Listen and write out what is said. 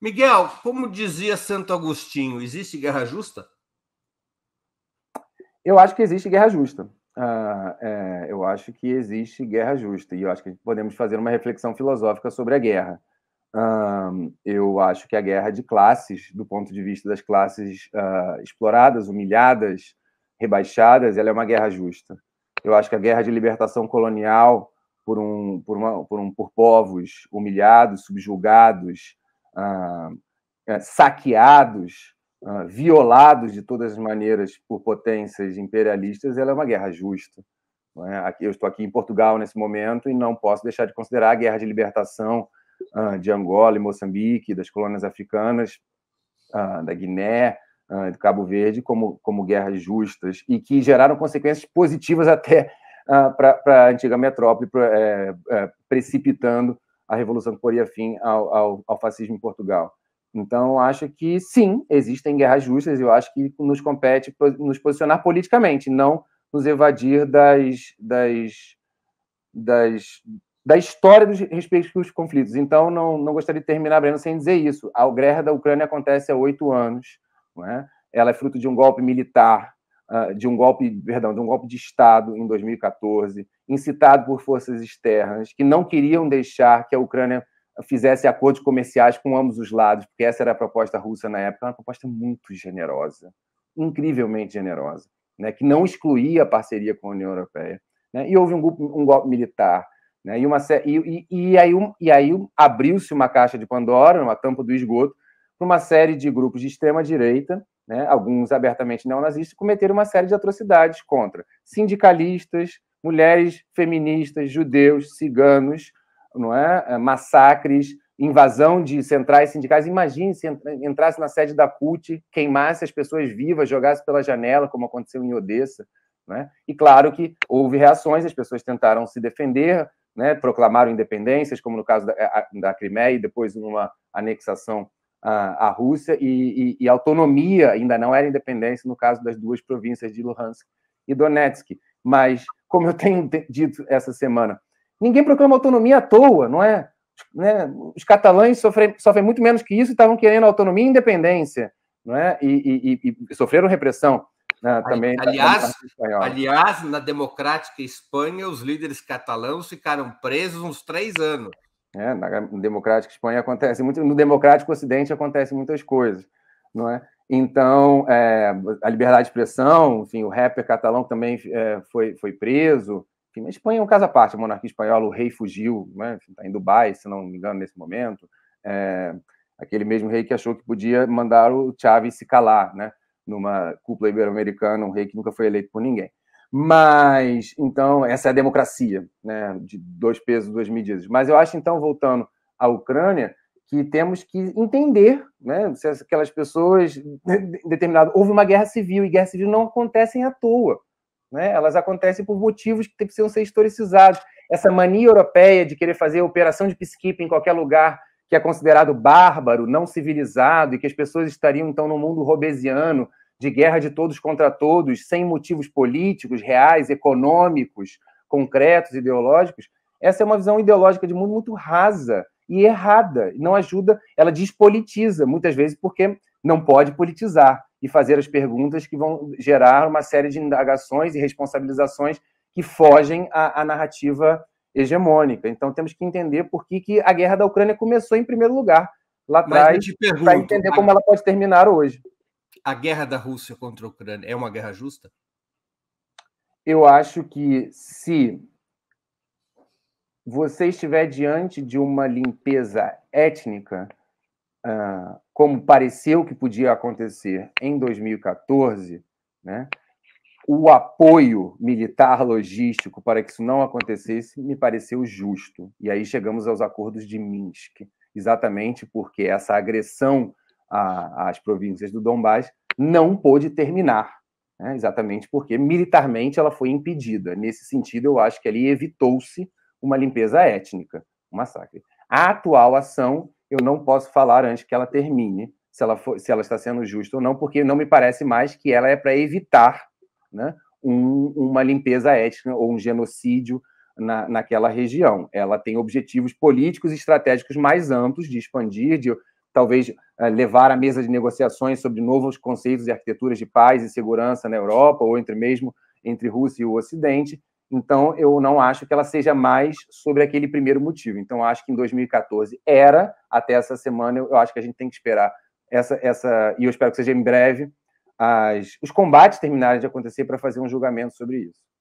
Miguel, como dizia Santo Agostinho, existe guerra justa? Eu acho que existe guerra justa. Ah, é, eu acho que existe guerra justa e eu acho que podemos fazer uma reflexão filosófica sobre a guerra. Ah, eu acho que a guerra de classes, do ponto de vista das classes ah, exploradas, humilhadas, rebaixadas, ela é uma guerra justa. Eu acho que a guerra de libertação colonial por um por, uma, por, um, por povos humilhados, subjugados, ah, é, saqueados, ah, violados de todas as maneiras por potências imperialistas, ela é uma guerra justa. É? Eu estou aqui em Portugal nesse momento e não posso deixar de considerar a guerra de libertação ah, de Angola e Moçambique, das colônias africanas, da Guiné, do Cabo Verde, como, como guerras justas e que geraram consequências positivas até para a antiga metrópole, é, precipitando a Revolução que poria fim ao, ao, ao fascismo em Portugal. Então, acho que sim, existem guerras justas, e eu acho que nos compete nos posicionar politicamente, não nos evadir das, das, das, da história dos respectivos conflitos. Então, não, não gostaria de terminar, Breno, sem dizer isso. A guerra da Ucrânia acontece há oito anos, não é? ela é fruto de um golpe militar ah, de um golpe, perdão, de um golpe de Estado em 2014, incitado por forças externas que não queriam deixar que a Ucrânia fizesse acordos comerciais com ambos os lados, porque essa era a proposta russa na época, uma proposta muito generosa, incrivelmente generosa, né, que não excluía a parceria com a União Europeia. Né, e houve um, um golpe militar. Né, e, uma, e, e aí, um, e aí abriu-se uma caixa de Pandora, uma tampa do esgoto, para uma série de grupos de extrema-direita né, alguns abertamente neonazistas, cometeram uma série de atrocidades contra sindicalistas, mulheres feministas, judeus, ciganos, não é? é massacres, invasão de centrais sindicais. Imagine se entrasse na sede da CUT, queimasse as pessoas vivas, jogasse pela janela, como aconteceu em Odessa. Né? E claro que houve reações, as pessoas tentaram se defender, né? proclamaram independências, como no caso da, da Crimeia, e depois numa anexação a, Rússia e, e, e, autonomia, ainda não era independência no caso das duas províncias de Luhansk e Donetsk. Mas, como eu tenho dito essa semana, ninguém proclama autonomia à toa, não é? Né? Os catalães sofrem, sofrem muito menos que isso e estavam querendo autonomia e independência, não é? E, e sofreram repressão. Né? Também aliás, da aliás, na democrática Espanha, os líderes catalãos ficaram presos uns três anos né? No democrático Espanha acontece muito, no democrático Ocidente acontece muitas coisas, não é? Então, é, a liberdade de expressão, enfim, o rapper catalão também é, foi, foi preso. Enfim, a Espanha é um caso à parte, a monarquia espanhola, o rei fugiu, é? está em Dubai, se não me engano, nesse momento. É, aquele mesmo rei que achou que podia mandar o Chávez se calar, né? numa cúpula ibero-americana, um rei que nunca foi eleito por ninguém. Mas, então, essa é a democracia, né? De dois pesos, duas medidas. Mas eu acho, então, voltando à Ucrânia, que temos que entender, né? Se aquelas pessoas, determinado, houve uma guerra civil e guerras civil não acontecem à toa, né? Elas acontecem por motivos que precisam ser historicizados. Essa mania europeia de querer fazer operação de peacekeeping em qualquer lugar que é considerado bárbaro, não civilizado e que as pessoas estariam então no mundo robesiano de guerra de todos contra todos, sem motivos políticos, reais, econômicos, concretos, ideológicos, essa é uma visão ideológica de mundo muito rasa e errada. Não ajuda, ela despolitiza, muitas vezes, porque não pode politizar e fazer as perguntas que vão gerar uma série de indagações e responsabilizações que fogem à, à narrativa hegemônica. Então, temos que entender por que, que a guerra da Ucrânia começou em primeiro lugar, lá atrás, para entender como ela pode terminar hoje a guerra da Rússia contra a Ucrânia é uma guerra justa? Eu acho que se você estiver diante de uma limpeza étnica, ah, como pareceu que podia acontecer em 2014, né? o apoio militar logístico para que isso não acontecesse me pareceu justo. E aí chegamos aos acordos de Minsk, exatamente porque essa agressão a, as províncias do Dombás, não pôde terminar, né? exatamente porque militarmente ela foi impedida. Nesse sentido, eu acho que ali evitou-se uma limpeza étnica, um massacre. A atual ação, eu não posso falar antes que ela termine, se ela, for, se ela está sendo justa ou não, porque não me parece mais que ela é para evitar né, um, uma limpeza étnica ou um genocídio na, naquela região. Ela tem objetivos políticos e estratégicos mais amplos de expandir, de talvez eh, levar à mesa de negociações sobre novos conceitos e arquiteturas de paz e segurança na Europa ou entre mesmo entre Rússia e o Ocidente. Então, eu não acho que ela seja mais sobre aquele primeiro motivo. Então, acho que em 2014 era, até essa semana, eu acho que a gente tem que esperar essa, essa e eu espero que seja em breve, as, os combates terminarem de acontecer para fazer um julgamento sobre isso.